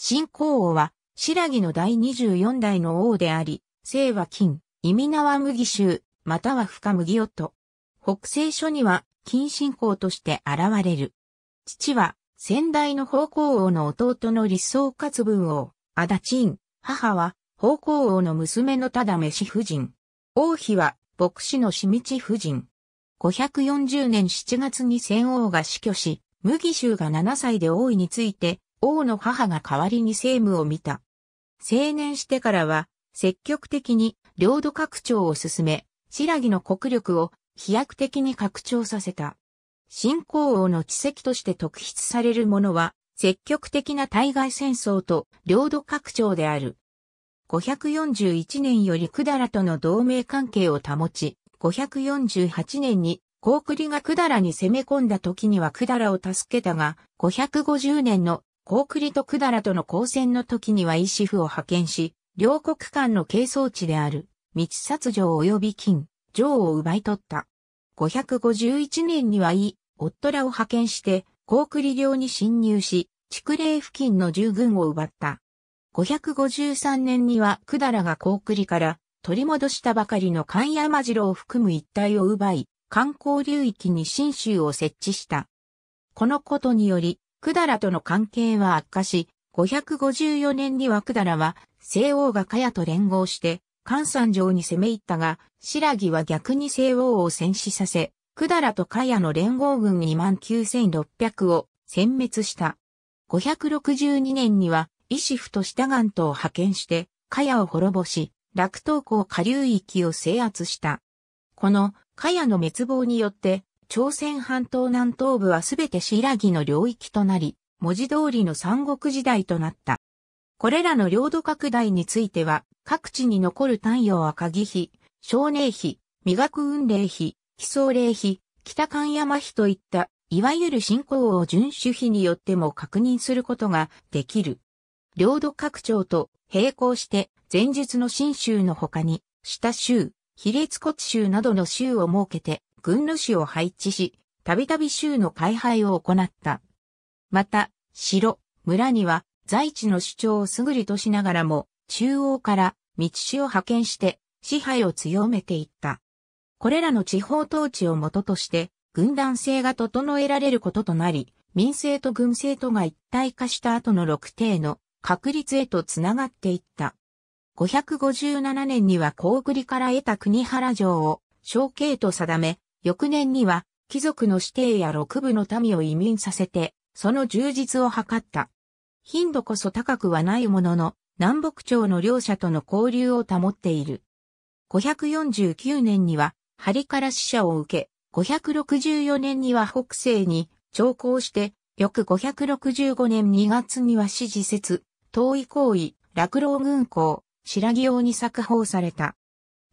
新皇王は、白木の第24代の王であり、姓は金、意味名は麦州、または深麦夫。北西書には、金信皇として現れる。父は、先代の宝光王の弟の立宗活文王、足立院。母は、宝光王の娘のただ飯夫人。王妃は、牧師のしみち夫人。540年7月に先王が死去し、麦州が7歳で王位について、王の母が代わりに政務を見た。青年してからは、積極的に領土拡張を進め、白木の国力を飛躍的に拡張させた。新皇王の奇跡として特筆されるものは、積極的な対外戦争と領土拡張である。541年より百済との同盟関係を保ち、548年に高栗が百済に攻め込んだ時には百済を助けたが、550年の高栗とダラとの交戦の時にはイシフを派遣し、両国間の係争地である、道殺城及び金、城を奪い取った。551年にはイ、オットラを派遣して、高栗領に侵入し、築霊付近の従軍を奪った。553年にはダラが高栗から取り戻したばかりの関山城を含む一帯を奪い、観光流域に新州を設置した。このことにより、百済との関係は悪化し、554年には百済は西王がカヤと連合して、関山城に攻め入ったが、白木は逆に西王を戦死させ、百済とカヤの連合軍29,600を殲滅した。562年には、イシフとシタガンを派遣して、カヤを滅ぼし、落東港下流域を制圧した。この、カヤの滅亡によって、朝鮮半島南東部はすべて新木の領域となり、文字通りの三国時代となった。これらの領土拡大については、各地に残る単陽赤木碑、少年碑、磨く運霊碑、奇想霊碑、北関山碑といった、いわゆる信仰を遵守碑によっても確認することができる。領土拡張と並行して、前述の新州の他に、下州、比列骨州などの州を設けて、軍の士を配置し、たびたび州の開廃を行った。また、城、村には在地の主張をすぐりとしながらも、中央から道市を派遣して支配を強めていった。これらの地方統治を元として、軍団制が整えられることとなり、民政と軍政とが一体化した後の6帝の確立へとつながっていった。557年には高栗から得た国原城を小慶と定め、翌年には、貴族の指定や六部の民を移民させて、その充実を図った。頻度こそ高くはないものの、南北朝の両者との交流を保っている。549年には、針から使者を受け、564年には北西に長考して、翌565年2月には支持説、遠い行為、落老軍港、白木用に作法された。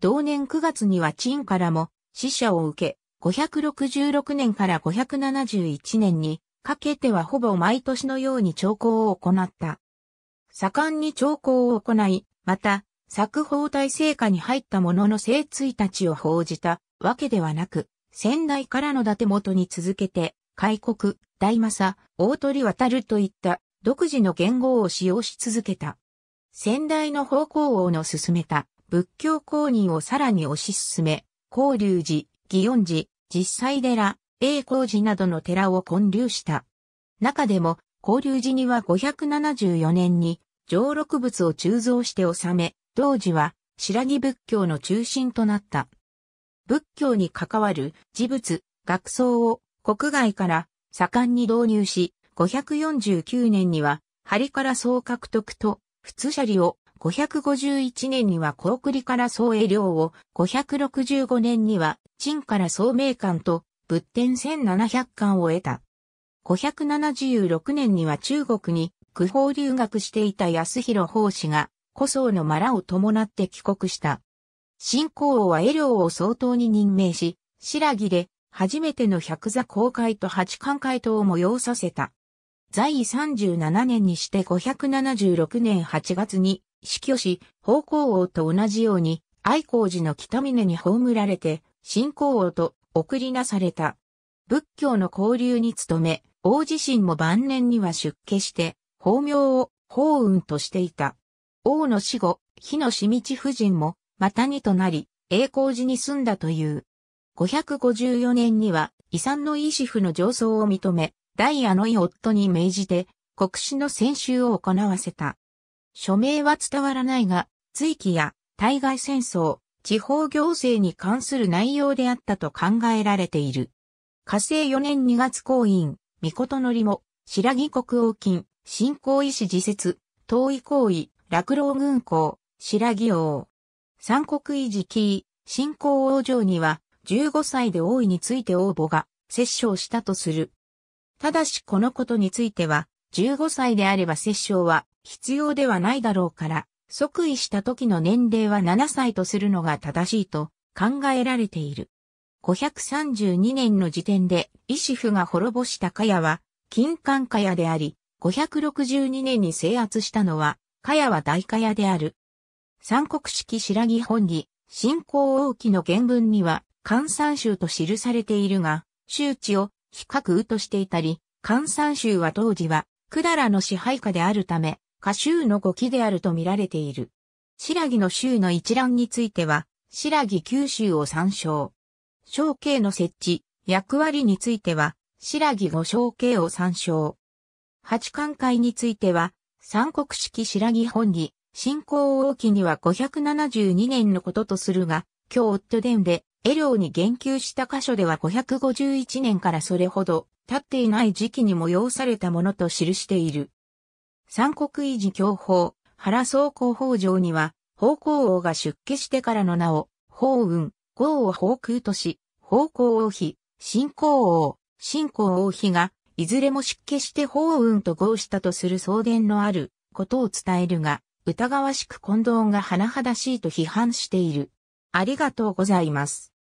同年9月には陳からも、死者を受け、566年から571年にかけてはほぼ毎年のように調校を行った。盛んに調校を行い、また、作法体制下に入った者の精追たちを報じたわけではなく、先代からの伊達元に続けて、開国、大政、大鳥渡るといった独自の言語を使用し続けた。先代の方向王の進めた仏教公認をさらに推し進め、法隆寺、祇園寺、実際寺、栄光寺などの寺を建立した。中でも、法隆寺には574年に、上禄物を鋳造して治め、当時は、白木仏教の中心となった。仏教に関わる事物、学僧を国外から盛んに導入し、549年には、針から総獲得と、普通車ャを551年には高栗から総営領を、565年には陳から総名館と仏典1700館を得た。576年には中国に区法留学していた安弘法師が、古僧のマラを伴って帰国した。新皇王は絵領を総統に任命し、白木で初めての百座公開と八冠会等を催させた。在位37年にして576年8月に死去し、宝光王と同じように、愛光寺の北峰に葬られて、新皇王と送りなされた。仏教の交流に努め、王自身も晩年には出家して、法名を法雲としていた。王の死後、日野市道夫人も、またにとなり、栄光寺に住んだという。554年には、遺産の遺子府の上層を認め、ダイヤのい夫に命じて、国史の先週を行わせた。署名は伝わらないが、追記や対外戦争、地方行政に関する内容であったと考えられている。火星4年2月公員、御事のりも、白木国王金、信仰医師自説、遠い行為、落老軍港、白木王。三国維持期、信仰王城には、15歳で王位について応募が、摂政したとする。ただしこのことについては、15歳であれば摂政は、必要ではないだろうから、即位した時の年齢は7歳とするのが正しいと考えられている。532年の時点で、イシフが滅ぼしたカヤは、金冠カヤであり、562年に制圧したのは、カヤは大カヤである。三国式白木本義、信仰王記の原文には、関山州と記されているが、周知を比較うとしていたり、関山州は当時は、百済の支配下であるため、下州の語記であると見られている。白木の州の一覧については、白木九州を参照。小慶の設置、役割については、白木五小慶を参照。八巻会については、三国式白木本義、信仰王期には572年のこととするが、今日夫伝で、エ領に言及した箇所では551年からそれほど、経っていない時期に催されたものと記している。三国維持教法、原総広法上には、法皇王が出家してからの名を、法運、豪を宝空とし、法皇王妃、信仰王、信仰王妃が、いずれも出家して法運と合したとする相伝のあることを伝えるが、疑わしく混同が甚だしいと批判している。ありがとうございます。